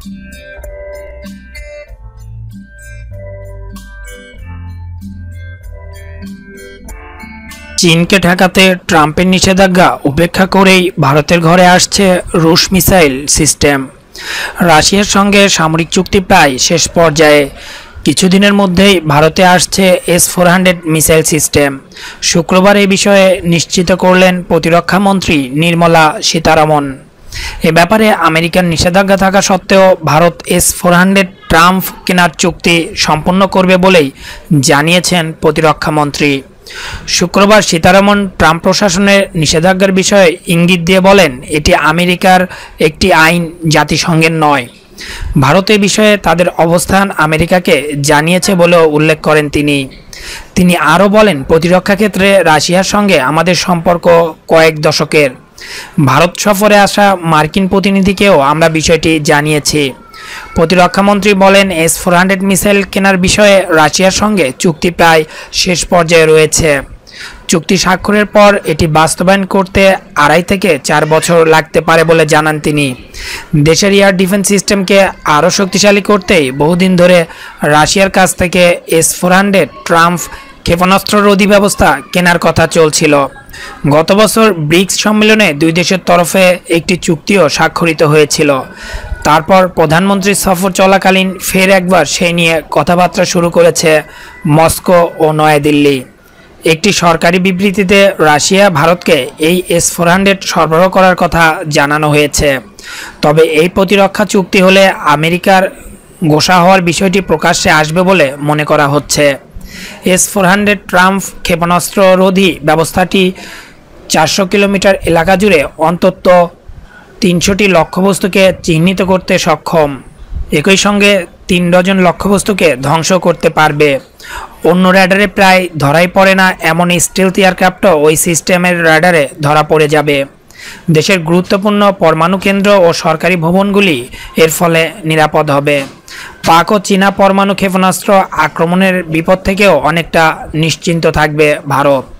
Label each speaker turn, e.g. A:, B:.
A: চীনকে ঠেকাতে ট্রাম্পের নিষেধাজ্ঞা উপেক্ষা করেই ভারতের ঘরে আসছে রুশ মিসাইল সিস্টেম রাশিয়ার সঙ্গে সামরিক চুক্তি প্রায় শেষ পর্যায়ে কিছুদিনের মধ্যেই ভারতে আসছে S four hundred missile system শুক্রবার এ বিষয়ে নিশ্চিত করলেন প্রতিরক্ষা মন্ত্রী নির্মলা সীতারামন এ ব্যাপারে আমেরিকার নিষেধাজ্ঞা থাকা সত্ত্বেও Bharat S four hundred Triumf কেনার চুক্তি সম্পন্ন করবে বলেই জানিয়েছেন প্রতিরক্ষামন্ত্রী শুক্রবার সীতারামন ট্রাম্প প্রশাসনের নিষেধাজ্ঞার বিষয়ে ইঙ্গিত দিয়ে বলেন এটি আমেরিকার একটি আইন জাতিসংঘের নয় ভারতের বিষয়ে তাদের অবস্থান আমেরিকাকে জানিয়েছে বলেও উল্লেখ করেন তিনি তিনি আরও বলেন প্রতিরক্ষা ক্ষেত্রে রাশিয়ার সঙ্গে আমাদের সম্পর্ক কয়েক দশকের ভারত সফরে আসা মার্কিন প্রতিনিধিকেও আমরা বিষয়টি জানিয়েছি প্রতিরক্ষামন্ত্রী বলেন এস ফোর হান্ড্রেড মিসাইল কেনার বিষয়ে রাশিয়ার সঙ্গে চুক্তি প্রায় শেষ পর্যায়ে রয়েছে চুক্তি স্বাক্ষরের পর এটি বাস্তবায়ন করতে আড়াই থেকে চার বছর লাগতে পারে বলে জানান তিনি দেশের এয়ার ডিফেন্স সিস্টেমকে আরও শক্তিশালী করতেই বহুদিন ধরে রাশিয়ার কাছ থেকে এস ফোর হান্ড্রেড ট্রাম্প ক্ষেপণাস্ত্র রোধী ব্যবস্থা কেনার কথা চলছিল গত বছর ব্রিক্স সম্মেলনে দুই দেশের তরফে একটি চুক্তিও স্বাক্ষরিত হয়েছিল তারপর প্রধানমন্ত্রীর সফর চলাকালীন ফের একবার সেই নিয়ে কথাবার্তা শুরু করেছে মস্কো ও নয়াদিল্লি একটি সরকারি বিবৃতিতে রাশিয়া ভারতকে এই এস ফোর হান্ড্রেড সরবরাহ করার কথা জানানো হয়েছে তবে এই প্রতিরক্ষা চুক্তি হলে আমেরিকার গোসা হওয়ার বিষয়টি প্রকাশ্যে আসবে বলে মনে করা হচ্ছে এস ফোর হান্ড্রেড ট্রাম্প ক্ষেপণাস্ত্ররোধী ব্যবস্থাটি চারশো কিলোমিটার এলাকা জুড়ে অন্তত তিনশোটি লক্ষ্যবস্তুকে চিহ্নিত করতে সক্ষম একই সঙ্গে তিন ডজন লক্ষ্যবস্তুকে ধ্বংস করতে পারবে অন্য র্যাডারে প্রায় ধরাই পড়ে না এমন স্টিলথ এয়ারক্রাফটও ওই সিস্টেমের র্যাডারে ধরা পড়ে যাবে দেশের গুরুত্বপূর্ণ পরমাণু কেন্দ্র ও সরকারি ভবনগুলি এর ফলে নিরাপদ হবে পাক ও চীনা পরমাণু ক্ষেপণাস্ত্র আক্রমণের বিপদ থেকেও অনেকটা নিশ্চিন্ত থাকবে ভারত